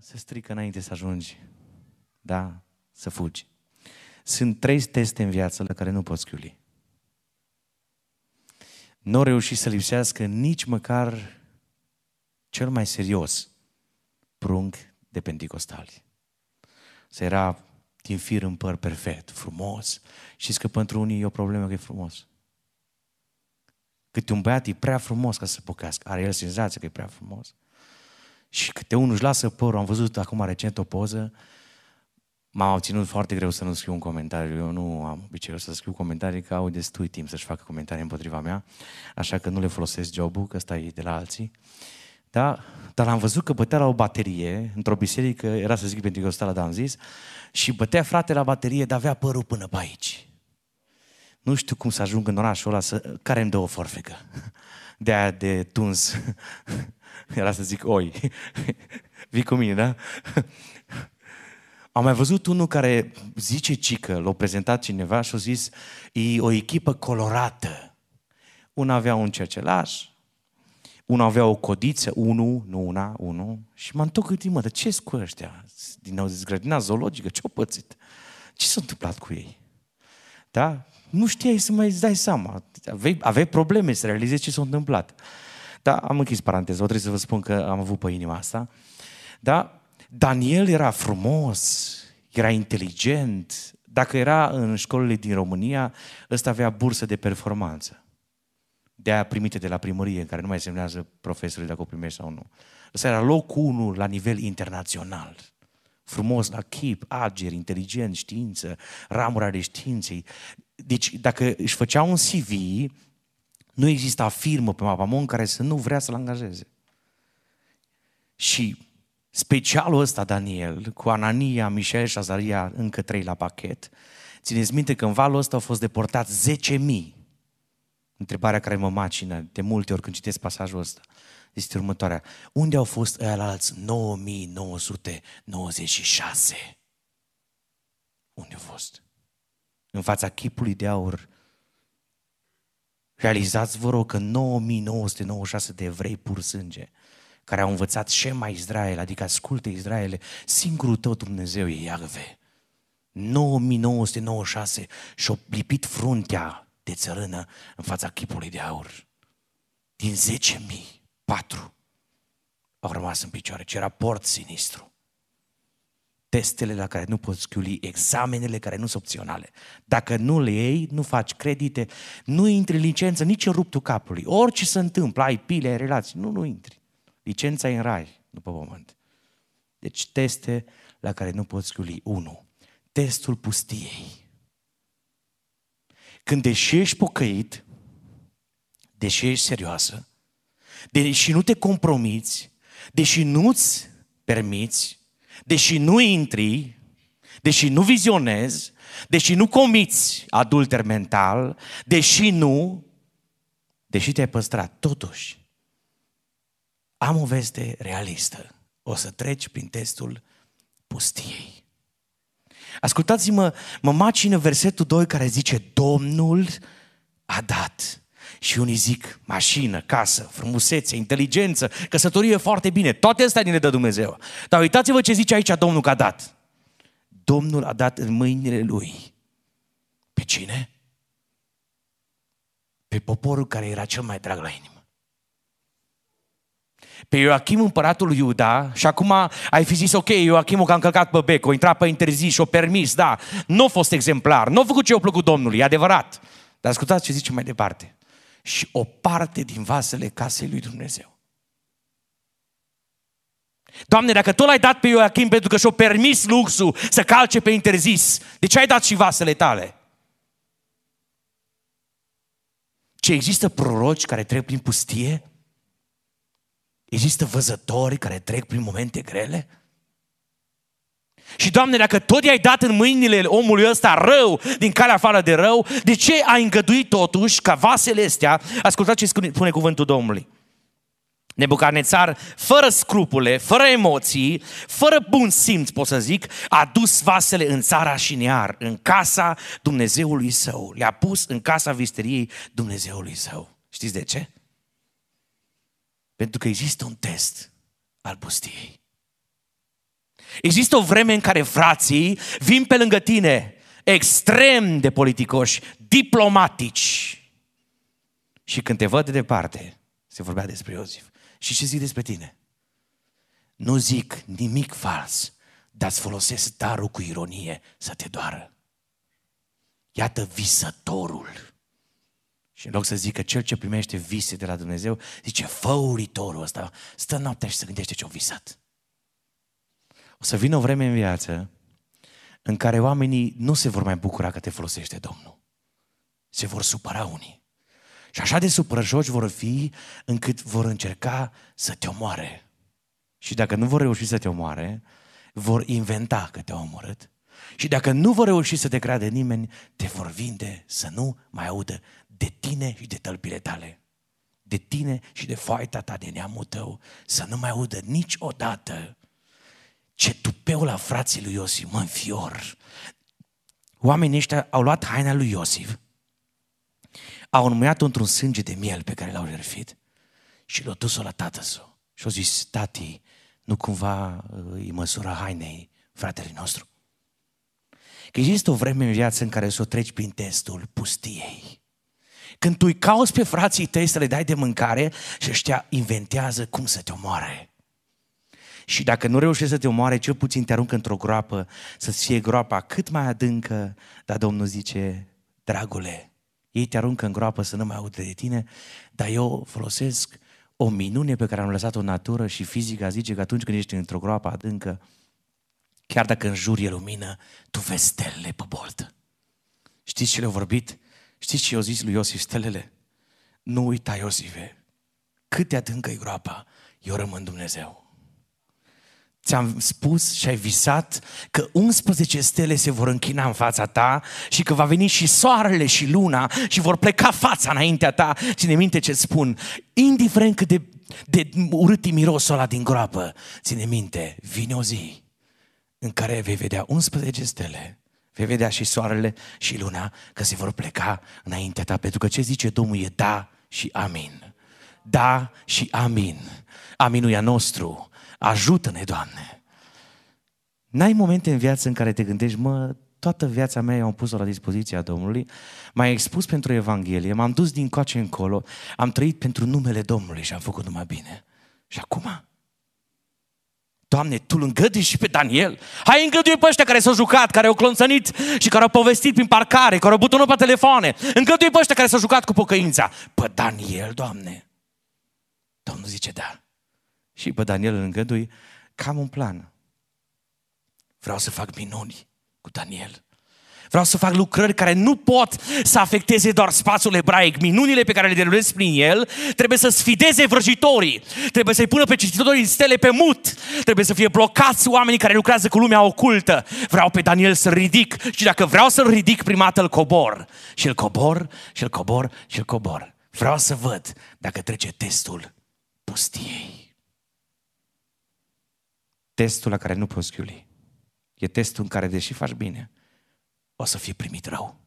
se strică înainte să ajungi, da, să fugi. Sunt trei teste în viață la care nu poți chiuli. Nu au reușit să lipsească nici măcar cel mai serios prunc de penticostali. Să era din fir în păr perfect, frumos. Știți că pentru unii e o problemă că e frumos. Cât un băiat e prea frumos ca să se pocească, Are el senzația că e prea frumos și câte unul își lasă părul. Am văzut acum recent o poză, m-am obținut foarte greu să nu scriu un comentariu. Eu nu am obiceiul să scriu comentarii, că au destui timp să-și facă comentarii împotriva mea, așa că nu le folosesc jobul, că ăsta e de la alții. Da? Dar am văzut că bătea la o baterie, într-o biserică, era să zic pentru pentecostală, dar am zis, și bătea frate la baterie, dar avea părul până pe aici. Nu știu cum să ajung în orașul ăla, să... care îmi dă o forfecă de aia de tuns Era să zic oi. Vii cu mine, da? Am mai văzut unul care zice cică, l-a prezentat cineva și a zis, e o echipă colorată. Una avea un cercelaș, unul avea o codiță, unul, nu una, unul. Și m-am tot gândit, mă, de ce cu ăștia? Din au zis, grădina zoologică, ce-au pățit? Ce s-a întâmplat cu ei? Da? Nu știai să mai îți dai seama. Aveai, aveai probleme să realizezi ce s-a întâmplat. Da, am închis paranteza, o trebuie să vă spun că am avut pe inima asta. Da? Daniel era frumos, era inteligent. Dacă era în școlile din România, ăsta avea bursă de performanță. De aia primite de la primărie, în care nu mai semnează profesorii dacă o primești sau nu. Ăsta era locul 1 la nivel internațional. Frumos la chip, ager, inteligent, știință, ramura de științei. Deci dacă își făcea un CV, nu există afirmă pe Mapamon care să nu vrea să-l angajeze. Și specialul ăsta, Daniel, cu Anania, Mișel și Azaria, încă trei la pachet, țineți minte că în valul ăsta au fost deportați 10.000. Întrebarea care mă macină de multe ori când citesc pasajul ăsta este următoarea. Unde au fost ăia alți 9996? Unde au fost? În fața chipului de aur Realizați, vă rog, că 9996 de evrei pur sânge, care au învățat Shema Israel, adică ascultă Israel, singurul tău Dumnezeu e Iahve. 9996 și-au lipit fruntea de țărână în fața chipului de aur. Din 10.000, 4 au rămas în picioare. Ce raport sinistru! testele la care nu poți chiuli, examenele care nu sunt opționale. Dacă nu le iei, nu faci credite, nu intri în licență, nici în ruptul capului. Orice se întâmplă, ai pile, ai relații, nu, nu intri. Licența e în rai, după pământ. Deci teste la care nu poți chiuli. Unu, Testul pustiei. Când deși ești pocăit, deși ești serioasă, deși nu te compromiți, deși nu-ți permiți, deși nu intri, deși nu vizionezi, deși nu comiți adulter mental, deși nu, deși te-ai păstrat, totuși, am o veste realistă. O să treci prin testul pustiei. Ascultați-mă, mă macină versetul 2 care zice Domnul a dat și unii zic mașină, casă, frumusețe, inteligență, căsătorie foarte bine. Toate astea ni le dă Dumnezeu. Dar uitați-vă ce zice aici Domnul că a dat. Domnul a dat în mâinile lui. Pe cine? Pe poporul care era cel mai drag la inimă. Pe Ioachim, împăratul lui Iuda, și acum ai fi zis, ok, Ioachimul că a încălcat pe bec, o intrat pe interzis și o permis, da, nu a fost exemplar, nu a făcut ce i-a plăcut Domnului, e adevărat. Dar ascultați ce zice mai departe și o parte din vasele casei lui Dumnezeu. Doamne, dacă tu l-ai dat pe Ioachim pentru că și-o permis luxul să calce pe interzis, de ce ai dat și vasele tale? Ce există proroci care trec prin pustie? Există văzători care trec prin momente grele? Și, Doamne, dacă tot i-ai dat în mâinile omului ăsta rău, din calea afară de rău, de ce ai îngăduit totuși ca vasele astea, ascultați ce spune cuvântul Domnului, Nebucarnețar, fără scrupule, fără emoții, fără bun simț, pot să zic, a dus vasele în țara near, în casa Dumnezeului său. Le-a pus în casa visteriei Dumnezeului său. Știți de ce? Pentru că există un test al pustiei. Există o vreme în care frații vin pe lângă tine extrem de politicoși, diplomatici. Și când te văd de departe, se vorbea despre Iosif. Și ce zic despre tine? Nu zic nimic fals, dar îți folosesc darul cu ironie să te doară. Iată visătorul. Și în loc să zică cel ce primește vise de la Dumnezeu, zice făuritorul ăsta, stă noaptea și se gândește ce-o visat. O să vină o vreme în viață în care oamenii nu se vor mai bucura că te folosește Domnul. Se vor supăra unii. Și așa de supărăjoși vor fi încât vor încerca să te omoare. Și dacă nu vor reuși să te omoare, vor inventa că te-au omorât. Și dacă nu vor reuși să te creadă nimeni, te vor vinde să nu mai audă de tine și de tălpile tale. De tine și de foaita ta, de neamul tău, să nu mai audă niciodată ce tupeu la frații lui Iosif, mă fior! Oamenii ăștia au luat haina lui Iosif, au înmuiat într-un sânge de miel pe care l-au jertfit și l-au dus-o la tată său. Și au zis, tati, nu cumva uh, îi măsura hainei fratele nostru. Că există o vreme în viață în care să o treci prin testul pustiei. Când tu îi cauți pe frații tăi să le dai de mâncare și ăștia inventează cum să te omoare. Și dacă nu reușește să te omoare, cel puțin te aruncă într-o groapă, să-ți fie groapa cât mai adâncă. Dar Domnul zice, dragule, ei te aruncă în groapă să nu mai audă de tine, dar eu folosesc o minune pe care am lăsat-o în natură și fizica zice că atunci când ești într-o groapă adâncă, chiar dacă în jur e lumină, tu vezi stelele pe bolt. Știți ce le-au vorbit? Știți ce i-au zis lui Iosif stelele? Nu uita, Iosife, cât de adâncă e groapa, eu rămân Dumnezeu ți-am spus și ai visat că 11 stele se vor închina în fața ta și că va veni și soarele și luna și vor pleca fața înaintea ta. Ține minte ce spun, indiferent cât de, de urât e mirosul ăla din groapă, ține minte, vine o zi în care vei vedea 11 stele, vei vedea și soarele și luna că se vor pleca înaintea ta, pentru că ce zice Domnul e da și amin. Da și amin. Aminuia nostru Ajută-ne, Doamne! N-ai momente în viață în care te gândești, mă, toată viața mea i-am pus-o la dispoziția Domnului, m ai expus pentru Evanghelie, m-am dus din coace încolo, am trăit pentru numele Domnului și am făcut numai bine. Și acum? Doamne, Tu îl îngădui și pe Daniel? Hai îngăduie pe ăștia care s-au jucat, care au clonțănit și care au povestit prin parcare, care au butonat pe telefoane. Îngăduie pe ăștia care s-au jucat cu pocăința. Pe Daniel, Doamne! Domnul zice, da, și pe Daniel îl îngădui, cam un plan. Vreau să fac minuni cu Daniel. Vreau să fac lucrări care nu pot să afecteze doar spațiul ebraic. Minunile pe care le derulez prin el trebuie să sfideze vrăjitorii, trebuie să-i pună pe cititorii în stele pe mut, trebuie să fie blocați oamenii care lucrează cu lumea ocultă. Vreau pe Daniel să-l ridic și dacă vreau să-l ridic, prima îl cobor. Și îl cobor, și îl cobor, și îl cobor. Vreau să văd dacă trece testul pustiei. Testul la care nu poți chiuli. E testul în care, deși faci bine, o să fii primit rău.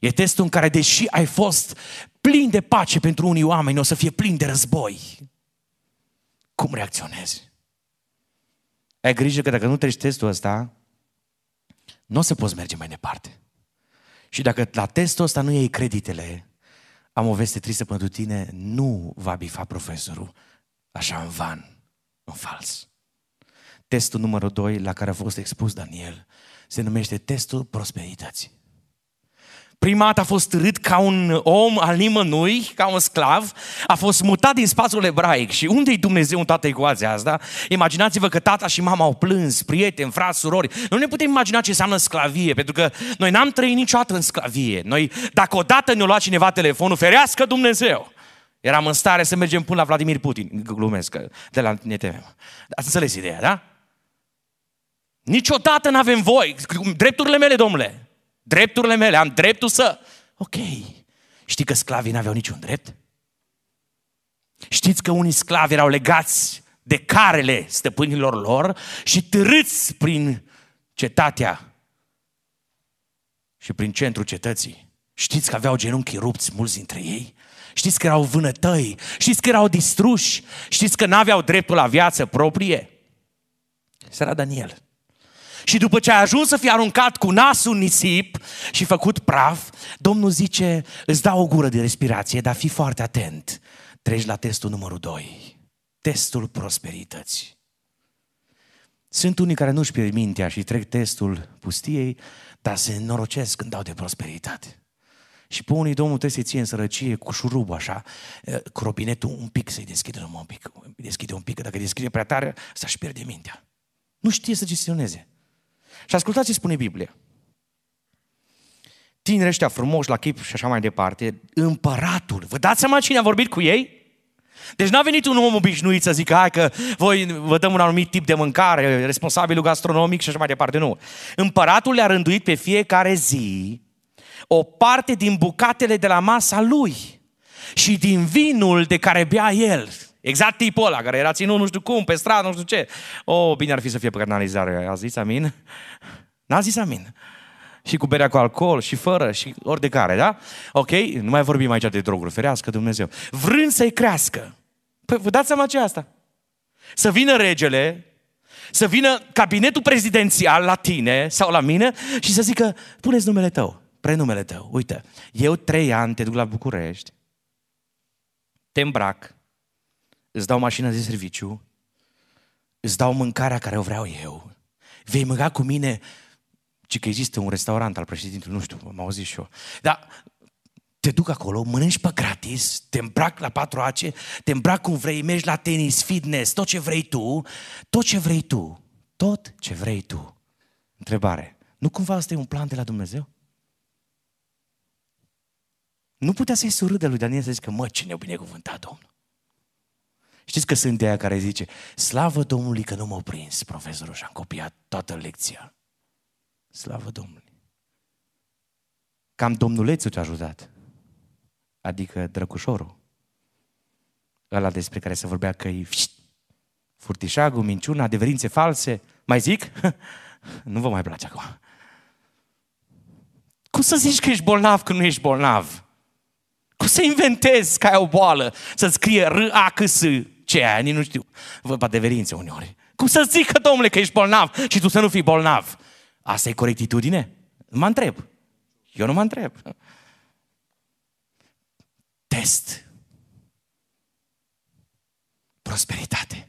E testul în care, deși ai fost plin de pace pentru unii oameni, o să fie plin de război. Cum reacționezi? Ai grijă că dacă nu treci testul ăsta, nu o să poți merge mai departe. Și dacă la testul ăsta nu iei creditele, am o veste tristă pentru tine, nu va bifa profesorul așa în van, în fals. Testul numărul 2 la care a fost expus Daniel se numește testul prosperității. Prima dată a fost târât ca un om al nimănui, ca un sclav, a fost mutat din spațiul ebraic. Și unde i Dumnezeu în toată ecuația asta? Imaginați-vă că tata și mama au plâns, prieteni, frați, surori. Nu ne putem imagina ce înseamnă sclavie, pentru că noi n-am trăit niciodată în sclavie. Noi, dacă odată ne-a luat cineva telefonul, ferească Dumnezeu! Eram în stare să mergem până la Vladimir Putin. Glumesc, de la ne temem. Ați înțeles ideea, da? Niciodată nu avem voi. Drepturile mele, domnule. Drepturile mele. Am dreptul să... Ok. Știi că sclavii n-aveau niciun drept? Știți că unii sclavi erau legați de carele stăpânilor lor și târâți prin cetatea și prin centrul cetății. Știți că aveau genunchi rupți mulți dintre ei? Știți că erau vânătăi? Știți că erau distruși? Știți că n-aveau dreptul la viață proprie? Sera Daniel. Și după ce ai ajuns să fii aruncat cu nasul în nisip și făcut praf, Domnul zice, îți dau o gură de respirație, dar fii foarte atent. Treci la testul numărul 2, testul prosperității. Sunt unii care nu-și pierd mintea și trec testul pustiei, dar se norocesc când dau de prosperitate. Și pe unii Domnul trebuie să-i ție în sărăcie cu șurubul așa, cu robinetul un pic să-i deschide un pic. Deschide un pic, dacă deschide prea tare, să-și pierde mintea. Nu știe să gestioneze. Și ascultați ce spune Biblia. Tinerii ăștia frumoși la chip și așa mai departe, împăratul, vă dați seama cine a vorbit cu ei? Deci n-a venit un om obișnuit să zică, hai că voi vă dăm un anumit tip de mâncare, responsabilul gastronomic și așa mai departe, nu. Împăratul le-a rânduit pe fiecare zi o parte din bucatele de la masa lui și din vinul de care bea el. Exact tipul ăla care era ținut nu știu cum, pe stradă, nu știu ce. Oh, bine ar fi să fie penalizare. A zis amin? N-a zis amin. Și cu berea cu alcool, și fără, și ori de care, da? Ok? Nu mai vorbim aici de droguri, ferească Dumnezeu. Vrând să-i crească. Păi vă dați seama ce asta? Să vină regele, să vină cabinetul prezidențial la tine sau la mine și să zică, puneți numele tău, prenumele tău. Uite, eu trei ani te duc la București, te îmbrac, îți dau mașina de serviciu, îți dau mâncarea care o vreau eu, vei mânca cu mine, ci că există un restaurant al președintelui, nu știu, m au zis și eu, dar te duc acolo, mănânci pe gratis, te îmbrac la patru ace, te îmbrac cum vrei, mergi la tenis, fitness, tot ce vrei tu, tot ce vrei tu, tot ce vrei tu. Întrebare, nu cumva asta e un plan de la Dumnezeu? Nu putea să-i surâdă lui Daniel să zică, mă, cine-o binecuvântat, Domnul? Știți că sunt de aia care zice, slavă Domnului că nu m-au prins profesorul și am copiat toată lecția. Slavă Domnului. Cam domnulețul te-a ajutat. Adică drăgușorul. Ăla despre care se vorbea că e furtișagul, minciuna, adeverințe false. Mai zic? nu vă mai place acum. Cum să zici că ești bolnav când nu ești bolnav? Cum să inventezi că ai o boală? Să scrie r a c s ce e aia, nici nu știu. Vorba de verințe uneori. Cum să că, domnule, că ești bolnav și tu să nu fii bolnav? Asta e corectitudine? Mă întreb. Eu nu mă întreb. Test. Prosperitate.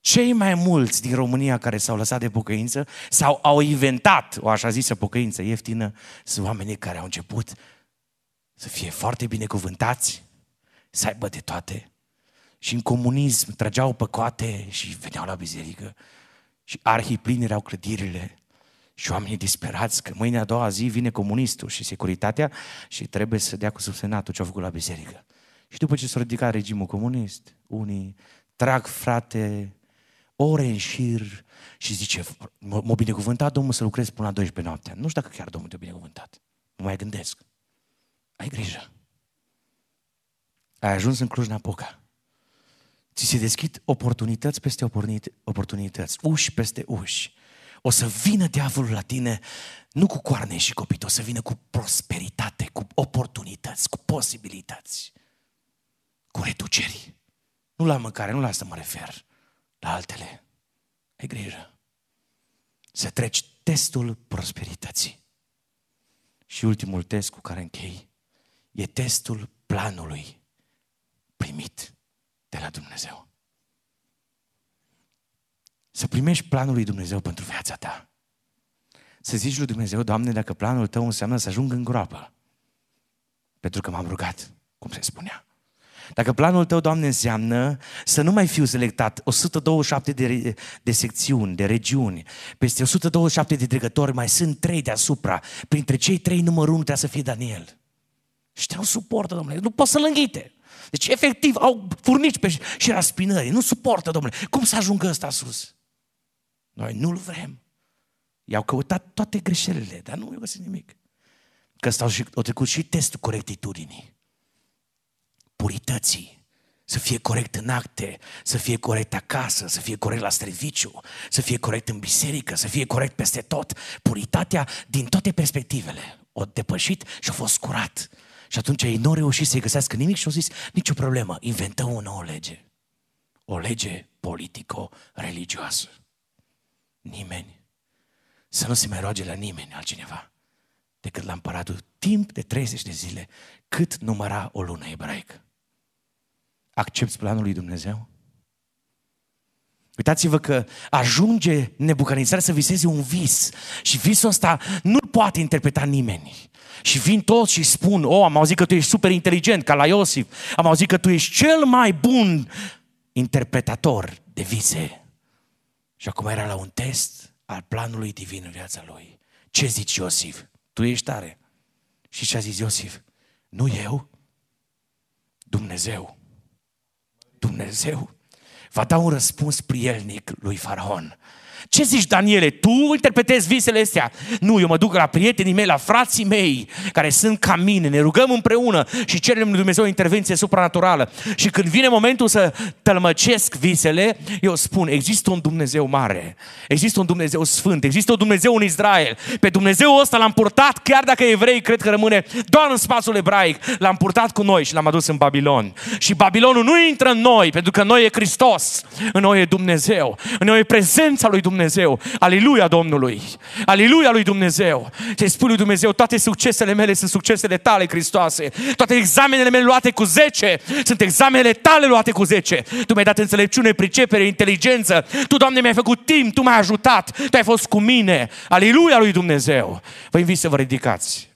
Cei mai mulți din România care s-au lăsat de pocăință sau au inventat o așa zisă pocăință ieftină sunt oamenii care au început să fie foarte binecuvântați, să aibă de toate și în comunism trăgeau păcoate și veneau la biserică și arhipline erau clădirile și oamenii disperați că mâine a doua zi vine comunistul și securitatea și trebuie să dea cu subsenatul ce au făcut la biserică. Și după ce s-a ridicat regimul comunist, unii trag frate ore în șir și zice, m-a binecuvântat Domnul să lucrez până la 12 noaptea. Nu știu dacă chiar Domnul te-a binecuvântat. Mă mai gândesc. Ai grijă. Ai ajuns în Cluj-Napoca. Ți se deschid oportunități peste oportunități, uși peste uși. O să vină diavolul la tine, nu cu coarne și copit, o să vină cu prosperitate, cu oportunități, cu posibilități, cu reduceri. Nu la mâncare, nu la asta mă refer, la altele. Ai grijă. Să treci testul prosperității. Și ultimul test cu care închei e testul planului primit de la Dumnezeu. Să primești planul lui Dumnezeu pentru viața ta. Să zici lui Dumnezeu, Doamne, dacă planul tău înseamnă să ajung în groapă, pentru că m-am rugat, cum se spunea. Dacă planul tău, Doamne, înseamnă să nu mai fiu selectat 127 de, de secțiuni, de regiuni, peste 127 de dregători, mai sunt trei deasupra, printre cei trei numărul unu trebuie să fie Daniel. Și nu suportă, Doamne, nu poți să-l înghite. Deci, efectiv, au furnici pe și raspinării. Nu suportă, domnule. Cum să ajungă ăsta sus? Noi nu-l vrem. I-au căutat toate greșelile, dar nu i-au găsit nimic. Că stau și, au trecut și testul corectitudinii, purității, să fie corect în acte, să fie corect acasă, să fie corect la serviciu, să fie corect în biserică, să fie corect peste tot. Puritatea din toate perspectivele. O depășit și a fost curat. Și atunci ei nu au reușit să-i găsească nimic și au zis, nicio problemă, inventăm o nouă lege. O lege politico-religioasă. Nimeni să nu se mai roage la nimeni altcineva decât la împăratul timp de 30 de zile cât număra o lună ebraică. Accepți planul lui Dumnezeu? Uitați-vă că ajunge Nebucadnețar să viseze un vis și visul ăsta nu-l poate interpreta nimeni. Și vin toți și spun, o, oh, am auzit că tu ești super inteligent, ca la Iosif, am auzit că tu ești cel mai bun interpretator de vise. Și acum era la un test al planului divin în viața lui. Ce zici, Iosif? Tu ești tare. Și ce a zis Iosif? Nu eu, Dumnezeu. Dumnezeu va da un răspuns prielnic lui Faraon. Ce zici, Daniele, tu interpretezi visele astea? Nu, eu mă duc la prietenii mei, la frații mei, care sunt ca mine, ne rugăm împreună și cerem lui Dumnezeu o intervenție supranaturală. Și când vine momentul să tălmăcesc visele, eu spun, există un Dumnezeu mare, există un Dumnezeu sfânt, există un Dumnezeu în Israel. Pe Dumnezeu ăsta l-am purtat, chiar dacă evrei cred că rămâne doar în spațiul ebraic, l-am purtat cu noi și l-am adus în Babilon. Și Babilonul nu intră în noi, pentru că noi e Hristos, în noi e Dumnezeu, în noi e prezența lui Dumnezeu Dumnezeu. Aleluia Domnului! Aleluia lui Dumnezeu! Te spui lui Dumnezeu, toate succesele mele sunt succesele tale, Hristoase. Toate examenele mele luate cu 10 sunt examenele tale luate cu 10. Tu mi-ai dat înțelepciune, pricepere, inteligență. Tu, Doamne, mi-ai făcut timp, Tu m-ai ajutat, Tu ai fost cu mine. Aleluia lui Dumnezeu! Vă invit să vă ridicați.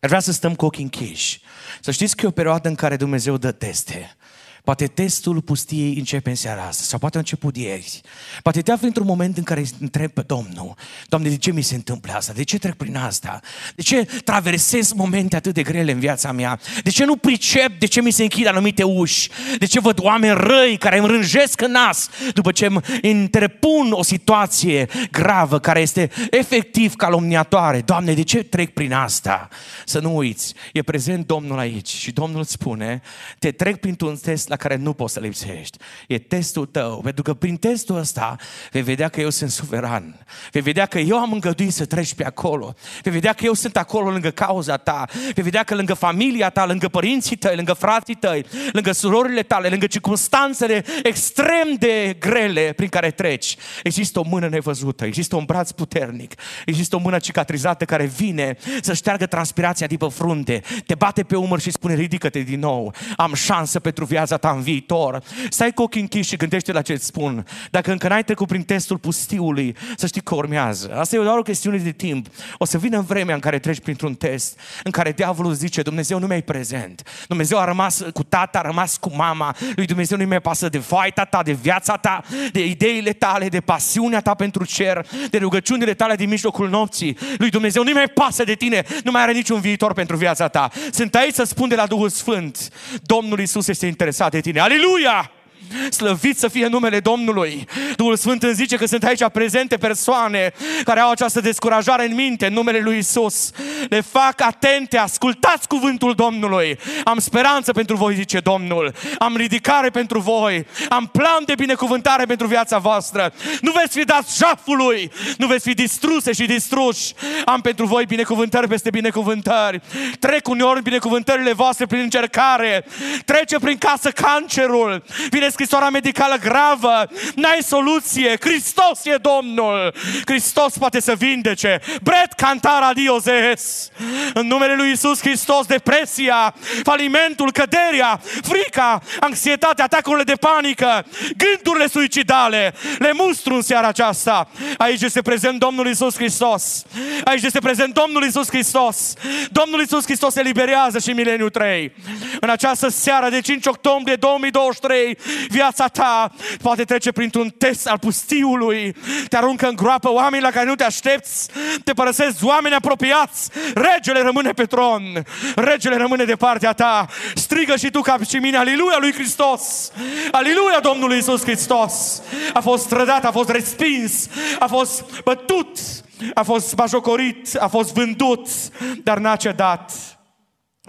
Ar vrea să stăm cu ochii închiși. Să știți că e o perioadă în care Dumnezeu dă teste. Poate testul pustiei începe în seara asta sau poate a început ieri. Poate te afli într-un moment în care întreb pe Domnul, Doamne, de ce mi se întâmplă asta? De ce trec prin asta? De ce traversez momente atât de grele în viața mea? De ce nu pricep de ce mi se închid anumite uși? De ce văd oameni răi care îmi rânjesc în nas după ce îmi întrepun o situație gravă care este efectiv calomniatoare? Doamne, de ce trec prin asta? Să nu uiți, e prezent Domnul aici și Domnul spune, te trec printr-un test la care nu poți să lipsești. E testul tău, pentru că prin testul ăsta vei vedea că eu sunt suveran. Vei vedea că eu am îngăduit să treci pe acolo. Vei vedea că eu sunt acolo lângă cauza ta. Vei vedea că lângă familia ta, lângă părinții tăi, lângă frații tăi, lângă surorile tale, lângă circunstanțele extrem de grele prin care treci, există o mână nevăzută, există un braț puternic, există o mână cicatrizată care vine să șteargă transpirația din pe frunte, te bate pe umăr și spune ridică-te din nou, am șansă pentru viața ta în viitor. Stai cu ochii închiși și gândește la ce îți spun. Dacă încă n-ai trecut prin testul pustiului, să știi că urmează. Asta e doar o chestiune de timp. O să vină vremea în care treci printr-un test, în care diavolul zice, Dumnezeu nu mi-ai prezent. Dumnezeu a rămas cu tata, a rămas cu mama. Lui Dumnezeu nu i mai pasă de faita ta, de viața ta, de ideile tale, de pasiunea ta pentru cer, de rugăciunile tale din mijlocul nopții. Lui Dumnezeu nu i mai pasă de tine, nu mai are niciun viitor pentru viața ta. Sunt aici să spun de la Duhul Sfânt. Domnul Isus este interesat Aleluia! Slăvit să fie numele Domnului. Duhul Sfânt îmi zice că sunt aici prezente persoane care au această descurajare în minte, în numele lui Isus. Le fac atente, ascultați cuvântul Domnului. Am speranță pentru voi, zice Domnul. Am ridicare pentru voi. Am plan de binecuvântare pentru viața voastră. Nu veți fi dați jafului. Nu veți fi distruse și distruși. Am pentru voi binecuvântări peste binecuvântări. Trec uneori binecuvântările voastre prin încercare. Trece prin casă cancerul. Vine scrisoarea medicală gravă, n-ai soluție, Hristos e Domnul, Hristos poate să vindece. Bret cantar adios În numele lui Isus Hristos, depresia, falimentul, căderea, frica, anxietatea, atacurile de panică, gândurile suicidale, le mustru în seara aceasta. Aici este prezent Domnul Isus Hristos. Aici este prezent Domnul Isus Hristos. Domnul Isus Hristos eliberează și mileniu 3. În această seară de 5 octombrie 2023, Viața ta poate trece printr-un test al pustiului, te aruncă în groapă oameni la care nu te aștepți, te părăsesc oameni apropiați, regele rămâne pe tron, regele rămâne de partea ta, strigă și tu ca și mine, aleluia lui Hristos, aleluia Domnului Isus Hristos, a fost trădat, a fost respins, a fost bătut, a fost bajocorit, a fost vândut, dar n-a cedat.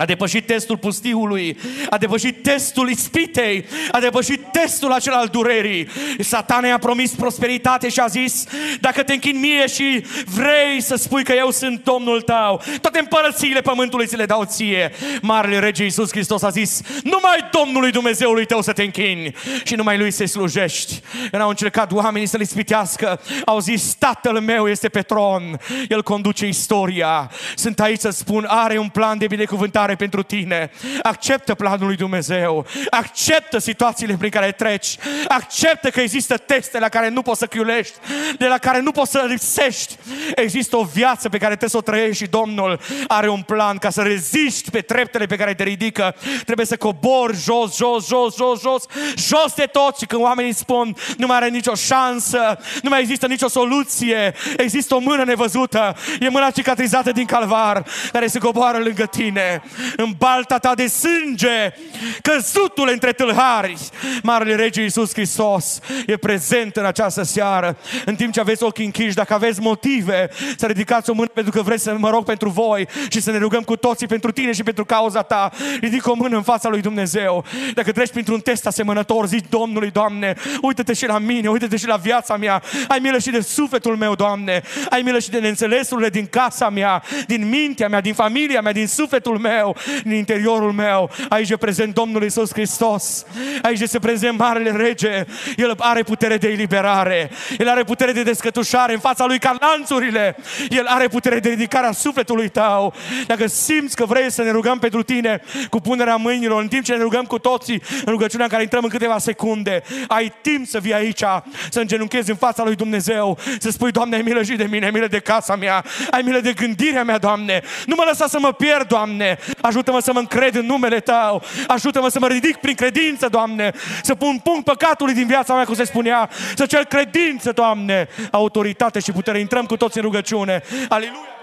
A depășit testul pustiului, a depășit testul ispitei, a depășit testul acela al durerii. Satana i-a promis prosperitate și a zis, dacă te închin mie și vrei să spui că eu sunt Domnul tău, toate împărățiile pământului ți le dau ție. Marele Rege Iisus Hristos a zis, numai Domnului Dumnezeului tău să te închini și numai Lui să-i slujești. Când au încercat oamenii să-L ispitească, au zis, Tatăl meu este pe tron, El conduce istoria. Sunt aici să spun, are un plan de binecuvântare mare pentru tine. Acceptă planul lui Dumnezeu. Acceptă situațiile prin care treci. Acceptă că există teste la care nu poți să chiulești, de la care nu poți să lipsești. Există o viață pe care trebuie să o trăiești și Domnul are un plan ca să reziști pe treptele pe care te ridică. Trebuie să cobori jos, jos, jos, jos, jos, jos de tot și când oamenii spun nu mai are nicio șansă, nu mai există nicio soluție, există o mână nevăzută, e mâna cicatrizată din calvar care se coboară lângă tine în balta ta de sânge, căzutul între tâlhari. Marele Rege Iisus Hristos e prezent în această seară, în timp ce aveți ochii închiși, dacă aveți motive să ridicați o mână pentru că vreți să mă rog pentru voi și să ne rugăm cu toții pentru tine și pentru cauza ta, ridic o mână în fața lui Dumnezeu. Dacă treci printr-un test asemănător, zici Domnului, Doamne, uite-te și la mine, uite-te și la viața mea, ai milă și de sufletul meu, Doamne, ai milă și de neînțelesurile din casa mea, din mintea mea, din familia mea, din sufletul meu meu, în interiorul meu. Aici e prezent Domnul Isus Hristos. Aici este prezent Marele Rege. El are putere de eliberare. El are putere de descătușare în fața lui ca lanțurile. El are putere de ridicare a sufletului tău. Dacă simți că vrei să ne rugăm pentru tine cu punerea mâinilor, în timp ce ne rugăm cu toții, în rugăciunea în care intrăm în câteva secunde, ai timp să vii aici, să îngenunchezi în fața lui Dumnezeu, să spui, Doamne, ai milă și de mine, ai milă de casa mea, ai milă de gândirea mea, Doamne. Nu mă lăsa să mă pierd, Doamne. Ajută-mă să mă încred în numele Tău. Ajută-mă să mă ridic prin credință, Doamne. Să pun punct păcatului din viața mea, cum se spunea. Să cer credință, Doamne. Autoritate și putere. Intrăm cu toți în rugăciune. Aleluia!